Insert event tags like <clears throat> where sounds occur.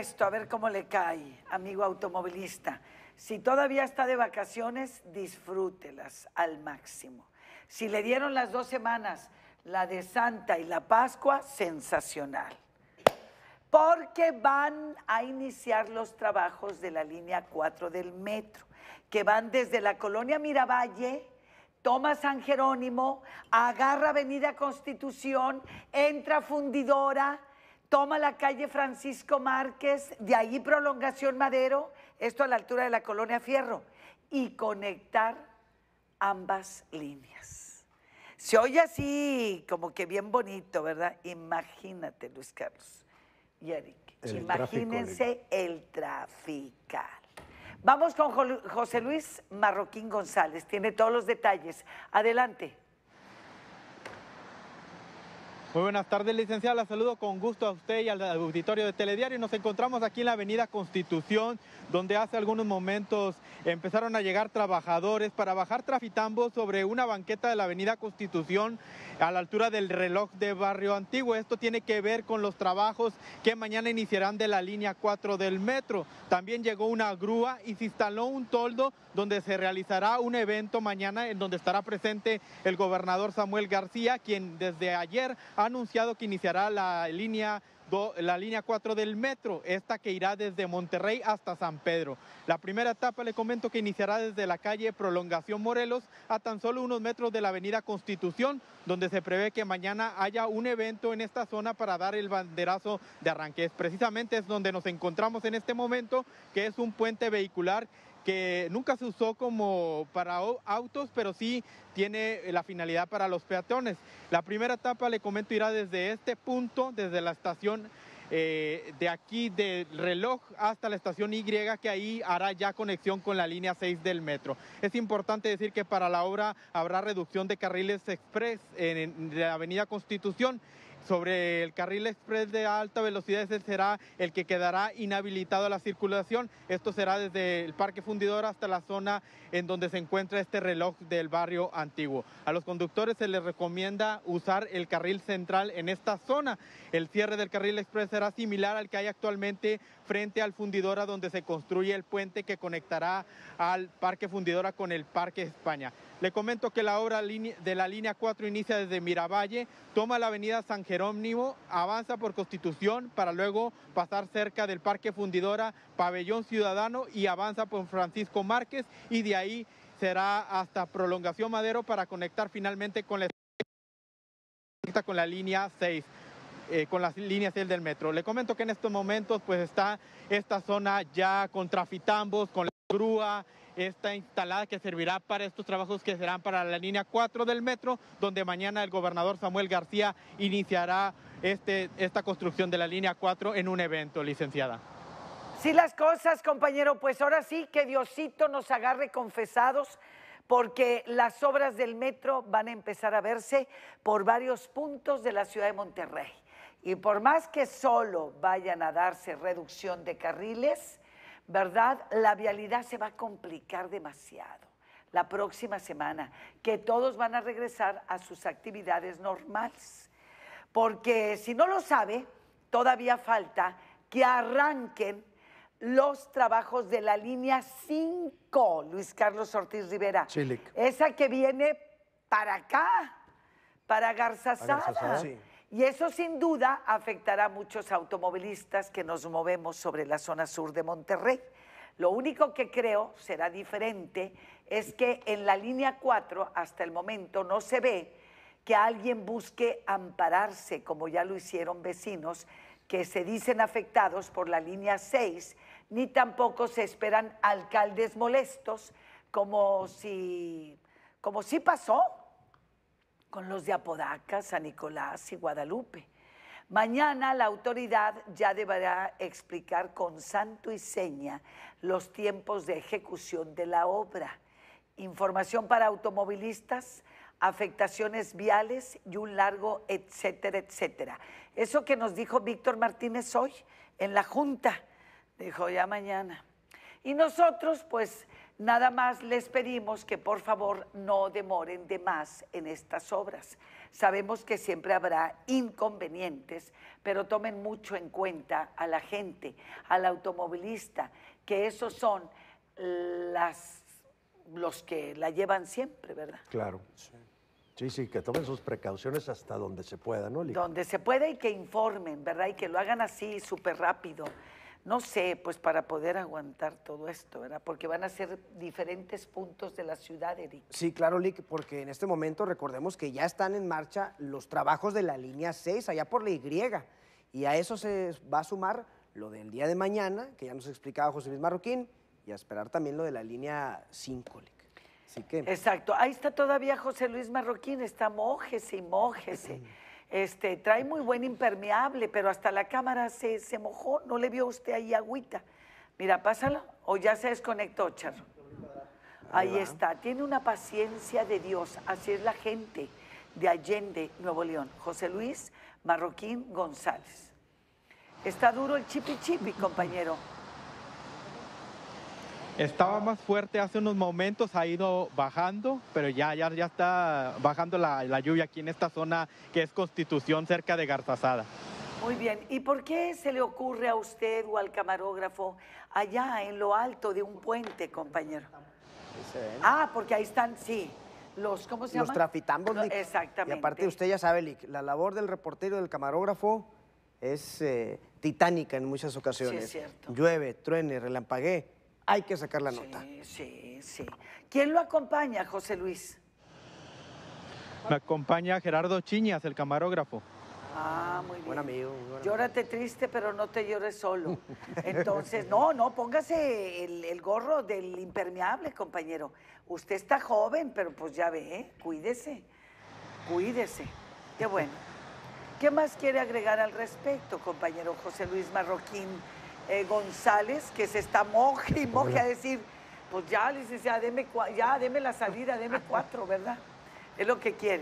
esto, a ver cómo le cae, amigo automovilista. Si todavía está de vacaciones, disfrútelas al máximo. Si le dieron las dos semanas, la de Santa y la Pascua, sensacional. Porque van a iniciar los trabajos de la línea 4 del metro, que van desde la colonia Miravalle, toma San Jerónimo, agarra Avenida Constitución, entra Fundidora, toma la calle Francisco Márquez, de ahí prolongación Madero, esto a la altura de la colonia Fierro, y conectar ambas líneas. Se oye así, como que bien bonito, ¿verdad? Imagínate, Luis Carlos y Eric, imagínense el traficar. Vamos con José Luis Marroquín González, tiene todos los detalles. Adelante. Muy buenas tardes, licenciada. saludo con gusto a usted y al auditorio de Telediario. Nos encontramos aquí en la Avenida Constitución, donde hace algunos momentos empezaron a llegar trabajadores para bajar trafitambos sobre una banqueta de la Avenida Constitución a la altura del reloj de Barrio Antiguo. Esto tiene que ver con los trabajos que mañana iniciarán de la línea 4 del metro. También llegó una grúa y se instaló un toldo donde se realizará un evento mañana en donde estará presente el gobernador Samuel García, quien desde ayer ha anunciado que iniciará la línea la línea 4 del metro, esta que irá desde Monterrey hasta San Pedro. La primera etapa le comento que iniciará desde la calle Prolongación Morelos a tan solo unos metros de la avenida Constitución, donde se prevé que mañana haya un evento en esta zona para dar el banderazo de arranque. precisamente es donde nos encontramos en este momento, que es un puente vehicular que nunca se usó como para autos, pero sí tiene eh, la finalidad para los peatones. La primera etapa, le comento, irá desde este punto, desde la estación eh, de aquí del reloj hasta la estación Y, que ahí hará ya conexión con la línea 6 del metro. Es importante decir que para la obra habrá reducción de carriles express en la avenida Constitución sobre el carril express de alta velocidad, ese será el que quedará inhabilitado a la circulación. Esto será desde el Parque Fundidora hasta la zona en donde se encuentra este reloj del barrio antiguo. A los conductores se les recomienda usar el carril central en esta zona. El cierre del carril express será similar al que hay actualmente frente al Fundidora donde se construye el puente que conectará al Parque Fundidora con el Parque España. Le comento que la obra de la línea 4 inicia desde Miravalle, toma la avenida San Jerónimo avanza por Constitución para luego pasar cerca del Parque Fundidora, Pabellón Ciudadano y avanza por Francisco Márquez y de ahí será hasta Prolongación Madero para conectar finalmente con la, línea 6. Eh, con las líneas del metro. Le comento que en estos momentos pues está esta zona ya con trafitambos, con la grúa, esta instalada que servirá para estos trabajos que serán para la línea 4 del metro, donde mañana el gobernador Samuel García iniciará este, esta construcción de la línea 4 en un evento, licenciada. Sí, las cosas, compañero, pues ahora sí que Diosito nos agarre confesados porque las obras del metro van a empezar a verse por varios puntos de la ciudad de Monterrey. Y por más que solo vayan a darse reducción de carriles, ¿verdad? La vialidad se va a complicar demasiado la próxima semana, que todos van a regresar a sus actividades normales. Porque si no lo sabe, todavía falta que arranquen los trabajos de la línea 5, Luis Carlos Ortiz Rivera. Esa que viene para acá, para Garzazada. Garzazada y eso sin duda afectará a muchos automovilistas que nos movemos sobre la zona sur de Monterrey. Lo único que creo será diferente es que en la línea 4 hasta el momento no se ve que alguien busque ampararse, como ya lo hicieron vecinos que se dicen afectados por la línea 6, ni tampoco se esperan alcaldes molestos, como si, como si pasó con los de Apodaca, San Nicolás y Guadalupe. Mañana la autoridad ya deberá explicar con santo y seña los tiempos de ejecución de la obra. Información para automovilistas, afectaciones viales y un largo etcétera, etcétera. Eso que nos dijo Víctor Martínez hoy en la Junta, dijo ya mañana. Y nosotros pues Nada más les pedimos que por favor no demoren de más en estas obras. Sabemos que siempre habrá inconvenientes, pero tomen mucho en cuenta a la gente, al automovilista, que esos son las, los que la llevan siempre, ¿verdad? Claro. Sí. Sí, que tomen sus precauciones hasta donde se pueda, ¿no? Donde se pueda y que informen, ¿verdad? Y que lo hagan así súper rápido no sé, pues para poder aguantar todo esto, ¿verdad? Porque van a ser diferentes puntos de la ciudad, Eric. Sí, claro, Lick, porque en este momento recordemos que ya están en marcha los trabajos de la línea 6, allá por la Y, y a eso se va a sumar lo del día de mañana, que ya nos explicaba José Luis Marroquín, y a esperar también lo de la línea 5, Lick. Así que... Exacto, ahí está todavía José Luis Marroquín, está mojese y mojese. <clears throat> Este, trae muy buen impermeable, pero hasta la cámara se, se mojó. ¿No le vio usted ahí agüita? Mira, pásalo. O ya se desconectó, Charro. Ahí está. Tiene una paciencia de Dios. Así es la gente de Allende, Nuevo León. José Luis Marroquín González. Está duro el chipi chipi, compañero. Estaba más fuerte hace unos momentos, ha ido bajando, pero ya, ya, ya está bajando la, lluvia aquí en esta zona que es Constitución, cerca de Garzazada. Muy bien, ¿y por qué se le ocurre a usted o al camarógrafo allá en lo alto de un puente, compañero? Ah, porque ahí están, sí. Los, ¿cómo se Los trafitambos, Exactamente. Y aparte, usted ya sabe, la labor del reportero del camarógrafo es eh, titánica en muchas ocasiones. Sí, es cierto. Llueve, truene, relampaguee hay que sacar la nota. Sí, sí, ¿Quién lo acompaña, José Luis? Me acompaña Gerardo Chiñas, el camarógrafo. Ah, muy bien. Buen amigo. Llórate triste, pero no te llores solo. <laughs> Entonces, no, no, póngase el, gorro del impermeable, compañero. Usted está joven, pero pues ya ve, ¿eh? cuídese, cuídese. Qué bueno. ¿Qué más quiere agregar al respecto, compañero José Luis Marroquín? Eh, González, que se está moje y moje a decir, pues ya, licenciada, ya, deme la salida, deme cuatro, ¿verdad? Es lo que quiere.